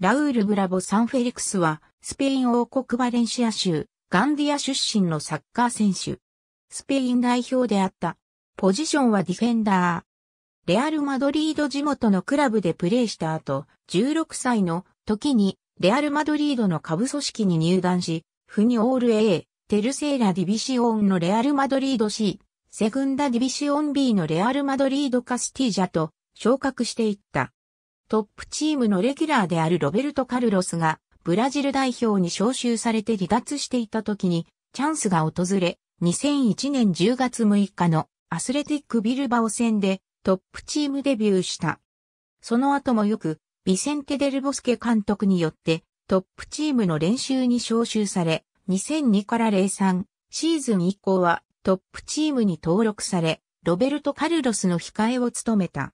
ラウール・ブラボ・サンフェリクスは、スペイン王国バレンシア州、ガンディア出身のサッカー選手。スペイン代表であった。ポジションはディフェンダー。レアル・マドリード地元のクラブでプレーした後、16歳の時に、レアル・マドリードの下部組織に入団し、フニオール A、テルセーラ・ディビシオンのレアル・マドリード C、セグンダ・ディビシオン B のレアル・マドリード・カスティージャと昇格していった。トップチームのレギュラーであるロベルト・カルロスが、ブラジル代表に招集されて離脱していた時に、チャンスが訪れ、2001年10月6日のアスレティック・ビルバオ戦でトップチームデビューした。その後もよく、ビセンテ・デルボスケ監督によってトップチームの練習に招集され、2002から03シーズン以降はトップチームに登録され、ロベルト・カルロスの控えを務めた。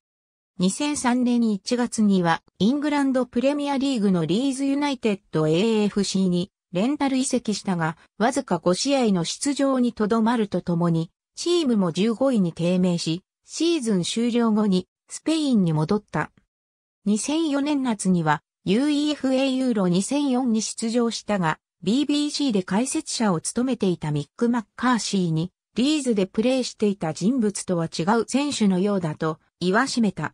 2003年1月にはイングランドプレミアリーグのリーズユナイテッド AFC にレンタル移籍したが、わずか5試合の出場にとどまるとともに、チームも15位に低迷し、シーズン終了後にスペインに戻った。2004年夏には UEFA ユーロ2004に出場したが、BBC で解説者を務めていたミック・マッカーシーに、リーズでプレーしていた人物とは違う選手のようだと言わしめた。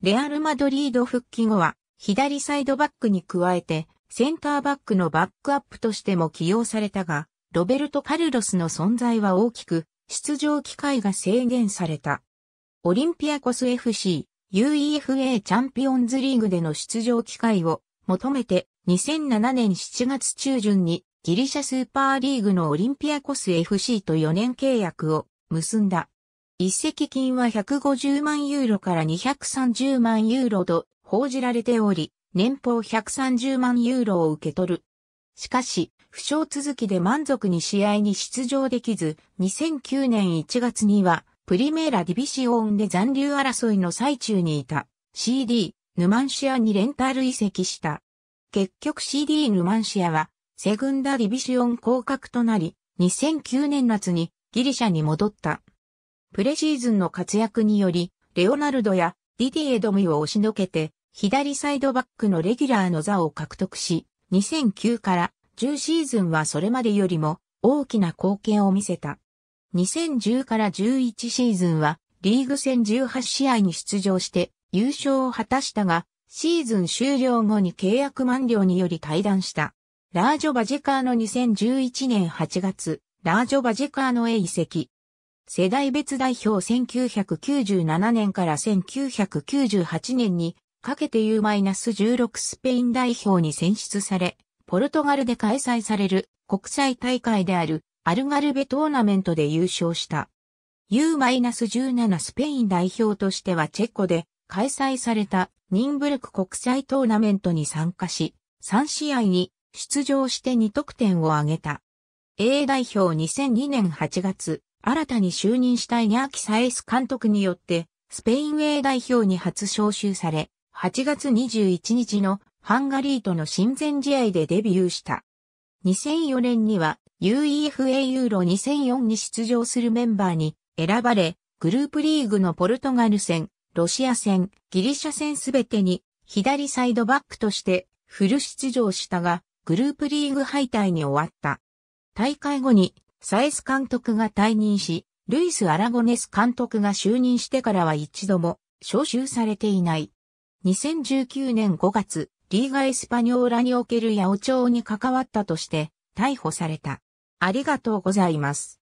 レアル・マドリード復帰後は、左サイドバックに加えて、センターバックのバックアップとしても起用されたが、ロベルト・カルロスの存在は大きく、出場機会が制限された。オリンピアコス FC、UEFA チャンピオンズリーグでの出場機会を求めて、2007年7月中旬にギリシャスーパーリーグのオリンピアコス FC と4年契約を結んだ。一石金は150万ユーロから230万ユーロと報じられており、年俸130万ユーロを受け取る。しかし、負傷続きで満足に試合に出場できず、2009年1月には、プリメーラディビシオンで残留争いの最中にいた CD ヌマンシアにレンタル移籍した。結局 CD ヌマンシアはセグンダディビシオン降格となり、2009年夏にギリシャに戻った。プレシーズンの活躍により、レオナルドやディディエドミを押しのけて、左サイドバックのレギュラーの座を獲得し、2009から10シーズンはそれまでよりも大きな貢献を見せた。2010から11シーズンはリーグ戦18試合に出場して優勝を果たしたが、シーズン終了後に契約満了により退団した。ラージョ・バジェカーの2011年8月、ラージョ・バジェカーの A 移籍。世代別代表1997年から1998年にかけて U-16 スペイン代表に選出され、ポルトガルで開催される国際大会であるアルガルベトーナメントで優勝した。U-17 スペイン代表としてはチェコで開催されたニンブルク国際トーナメントに参加し、3試合に出場して2得点を挙げた。A 代表2002年8月、新たに就任したイニャーキ・サエス監督によって、スペイン A 代表に初招集され、8月21日のハンガリーとの親善試合でデビューした。2004年には UEFA ユーロ2004に出場するメンバーに選ばれ、グループリーグのポルトガル戦、ロシア戦、ギリシャ戦すべてに左サイドバックとしてフル出場したが、グループリーグ敗退に終わった。大会後にサエス監督が退任し、ルイス・アラゴネス監督が就任してからは一度も招集されていない。2019年5月、リーガ・エスパニョーラにおける八百長に関わったとして逮捕された。ありがとうございます。